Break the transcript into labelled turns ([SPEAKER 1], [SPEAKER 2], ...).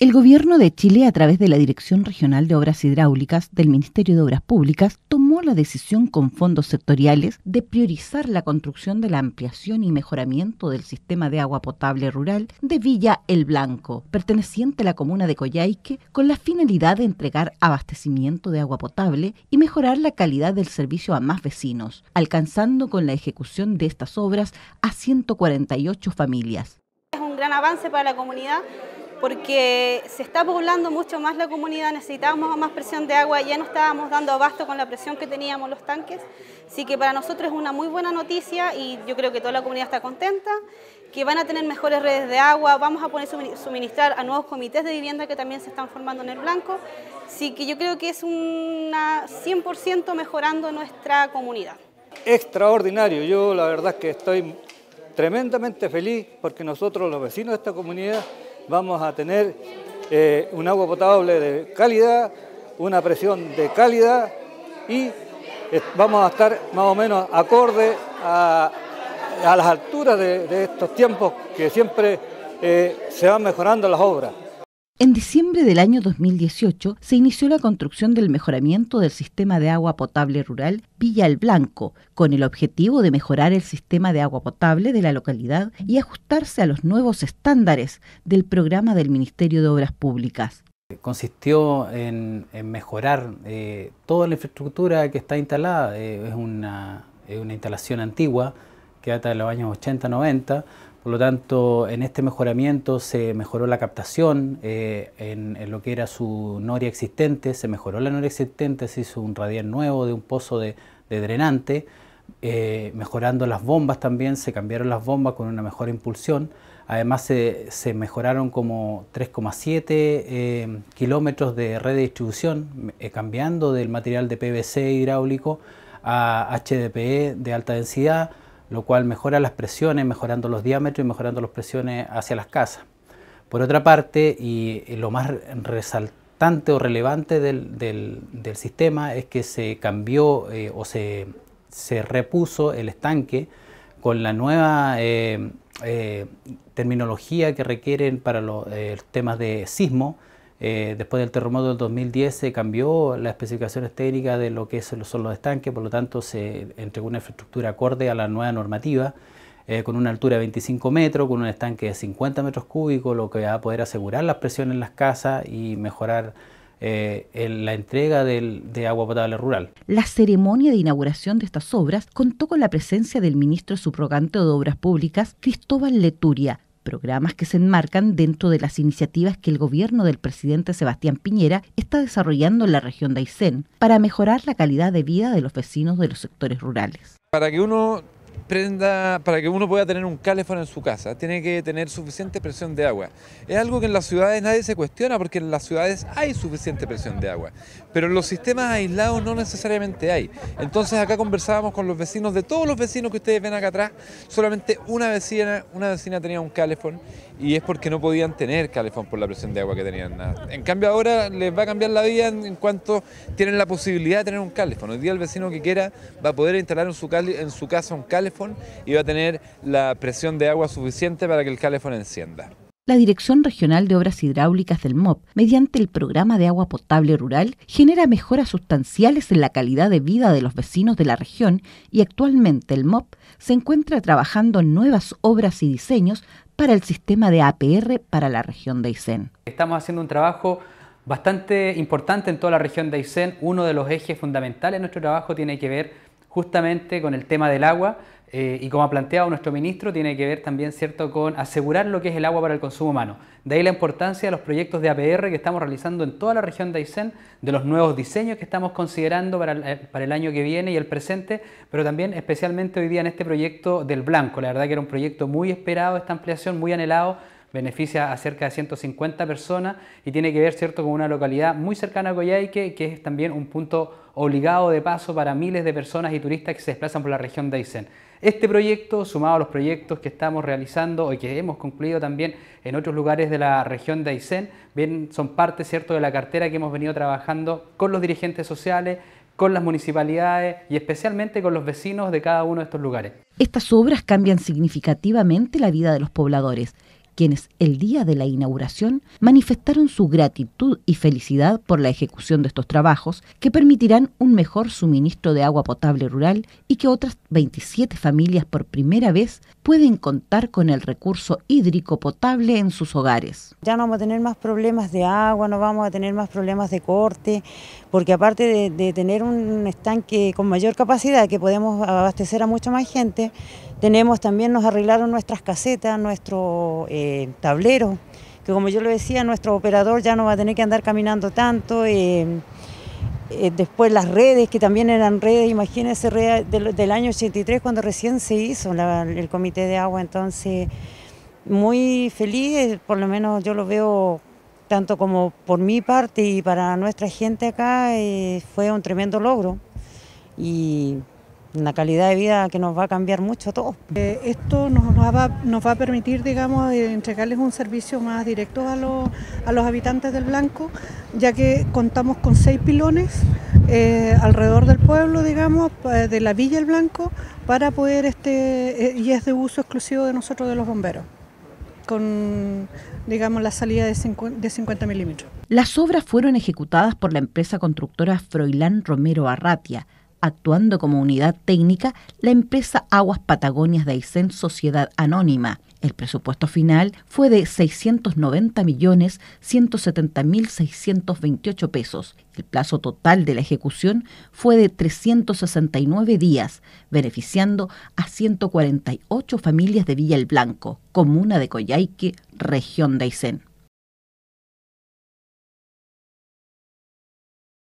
[SPEAKER 1] El gobierno de Chile, a través de la Dirección Regional de Obras Hidráulicas del Ministerio de Obras Públicas, tomó la decisión con fondos sectoriales de priorizar la construcción de la ampliación y mejoramiento del sistema de agua potable rural de Villa El Blanco, perteneciente a la comuna de Coyhaique, con la finalidad de entregar abastecimiento de agua potable y mejorar la calidad del servicio a más vecinos, alcanzando con la ejecución de estas obras a 148 familias.
[SPEAKER 2] Es un gran avance para la comunidad porque se está poblando mucho más la comunidad, necesitábamos más presión de agua, ya no estábamos dando abasto con la presión que teníamos los tanques, así que para nosotros es una muy buena noticia y yo creo que toda la comunidad está contenta, que van a tener mejores redes de agua, vamos a poner suministrar a nuevos comités de vivienda que también se están formando en el Blanco, así que yo creo que es un 100% mejorando nuestra comunidad. Extraordinario, yo la verdad que estoy tremendamente feliz porque nosotros los vecinos de esta comunidad vamos a tener eh, un agua potable de calidad, una presión de calidad y eh, vamos a estar más o menos acorde a, las alturas de, estos tiempos que siempre eh, se van mejorando las obras.
[SPEAKER 1] En diciembre del año 2018 se inició la construcción del mejoramiento del sistema de agua potable rural Villa El Blanco, con el objetivo de mejorar el sistema de agua potable de la localidad y ajustarse a los nuevos estándares del programa del Ministerio de Obras Públicas.
[SPEAKER 3] Consistió en, mejorar eh, toda la infraestructura que está instalada, eh, es, una, es una instalación antigua que data de los años 80-90, por lo tanto, en este mejoramiento se mejoró la captación eh, en, lo que era su noria existente, se mejoró la noria existente, se hizo un radial nuevo de un pozo de, drenante, eh, mejorando las bombas también, se cambiaron las bombas con una mejor impulsión. Además se, mejoraron como 3,7 eh, kilómetros de red de distribución, cambiando del material de PVC hidráulico a HDPE de alta densidad, lo cual mejora las presiones, mejorando los diámetros y mejorando las presiones hacia las casas. Por otra parte, y eh, lo más resaltante o relevante del, sistema es que se cambió eh, o se, repuso el estanque con la nueva eh, terminología que requieren para los temas de sismo, eh, después del terremoto del 2010 se cambió las especificaciones técnicas de lo que son los estanques, por lo tanto se entregó una infraestructura acorde a la nueva normativa, eh, con una altura de 25 metros, con un estanque de 50 metros cúbicos, lo que va a poder asegurar las presiones en las casas y mejorar eh, la entrega de agua potable rural.
[SPEAKER 1] La ceremonia de inauguración de estas obras contó con la presencia del ministro subrogante de Obras Públicas, Cristóbal Leturia, programas que se enmarcan dentro de las iniciativas que el gobierno del presidente Sebastián Piñera está desarrollando en la región de Aysén para mejorar la calidad de vida de los vecinos de los sectores rurales.
[SPEAKER 2] Para que uno prenda, para que uno pueda tener un calefón en su casa, tiene que tener suficiente presión de agua. Es algo que en las ciudades nadie se cuestiona porque en las ciudades hay suficiente presión de agua, pero en los sistemas aislados no necesariamente hay. Entonces acá conversábamos con los vecinos, de todos los vecinos que ustedes ven acá atrás, solamente una vecina, una vecina tenía un calefón y es porque no podían tener calefón por la presión de agua que tenían. En cambio ahora les va a cambiar la vida en, cuanto tienen la posibilidad de tener un calefón. Hoy día el vecino que quiera va a poder instalar su, en su casa un calefón y va a tener la presión de agua suficiente para que el calefón encienda
[SPEAKER 1] la Dirección Regional de Obras Hidráulicas del MOP, mediante el programa de agua potable rural, genera mejoras sustanciales en la calidad de vida de los vecinos de la región y actualmente el MOP se encuentra trabajando en nuevas obras y diseños para el sistema de APR para la región de Aysén.
[SPEAKER 2] Estamos haciendo un trabajo bastante importante en toda la región de Aysén. Uno de los ejes fundamentales de nuestro trabajo tiene que ver justamente con el tema del agua eh, y como ha planteado nuestro ministro, tiene que ver también cierto, con asegurar lo que es el agua para el consumo humano. De ahí la importancia de los proyectos de APR que estamos realizando en toda la región de Aysén, de los nuevos diseños que estamos considerando para el, eh, para el año que viene y el presente, pero también especialmente hoy día en este proyecto del Blanco. La verdad que era un proyecto muy esperado, esta ampliación muy anhelado beneficia a cerca de 150 personas y tiene que ver ¿cierto? con una localidad muy cercana a Coyhaique, que es también un punto obligado de paso para miles de personas y turistas que se desplazan por la región de Aysén. Este proyecto, sumado a los proyectos que estamos realizando y que hemos concluido también en otros lugares de la región de Aysén, bien, son parte ¿cierto? de la cartera que hemos venido trabajando con los dirigentes sociales, con las municipalidades y especialmente con los vecinos de cada uno de estos lugares.
[SPEAKER 1] Estas obras cambian significativamente la vida de los pobladores quienes el día de la inauguración manifestaron su gratitud y felicidad por la ejecución de estos trabajos que permitirán un mejor suministro de agua potable rural y que otras 27 familias por primera vez pueden contar con el recurso hídrico potable en sus hogares. Ya no vamos a tener más problemas de agua, no vamos a tener más problemas de corte, porque aparte de, tener un estanque con mayor capacidad que podemos abastecer a mucha más gente, tenemos también, nos arreglaron nuestras casetas, nuestro eh, tablero, que como yo lo decía, nuestro operador ya no va a tener que andar caminando tanto. Eh, eh, después las redes, que también eran redes, imagínense, del, año 83 cuando recién se hizo el comité de agua, entonces muy feliz, por lo menos yo lo veo tanto como por mi parte y para nuestra gente acá, fue un tremendo logro. Y una calidad de vida que nos va a cambiar mucho a todos.
[SPEAKER 2] Eh, esto nos va, a permitir, digamos, eh, entregarles un servicio más directo a los, habitantes del Blanco, ya que contamos con seis pilones eh, alrededor del pueblo, digamos, de la Villa El Blanco, para poder, este, y es de uso exclusivo de nosotros, de los bomberos con, digamos, la salida de 50, de 50 milímetros. Las
[SPEAKER 1] obras fueron ejecutadas por la empresa constructora Froilán Romero Arratia, actuando como unidad técnica la empresa Aguas Patagonias de Aysén Sociedad Anónima. El presupuesto final fue de 690.170.628 millones pesos. El plazo total de la ejecución fue de 369 días, beneficiando a 148 familias de Villa El Blanco,
[SPEAKER 2] comuna de Coyhaique, región de Aysén.